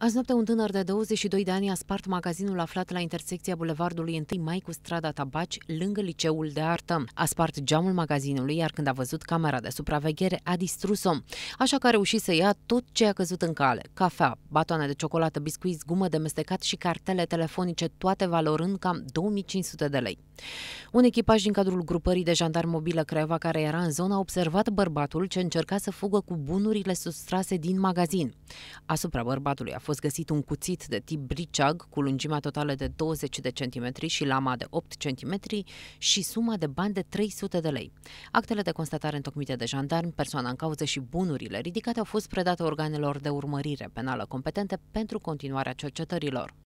Azi noapte, un tânăr de 22 de ani a spart magazinul aflat la intersecția bulevardului 1 Mai cu strada Tabaci, lângă liceul de artă. A spart geamul magazinului, iar când a văzut camera de supraveghere, a distrus-o. Așa că a reușit să ia tot ce a căzut în cale. Cafea, batoane de ciocolată, biscuiți, gumă de mestecat și cartele telefonice, toate valorând cam 2500 de lei. Un echipaj din cadrul grupării de jandar mobilă Creva care era în zona a observat bărbatul ce încerca să fugă cu bunurile sustrase din magazin. Asupra bărbatului a fost găsit un cuțit de tip briciag cu lungimea totală de 20 de centimetri și lama de 8 centimetri și suma de bani de 300 de lei. Actele de constatare întocmite de jandarmi, persoana în cauză și bunurile ridicate au fost predate organelor de urmărire penală competente pentru continuarea cercetărilor.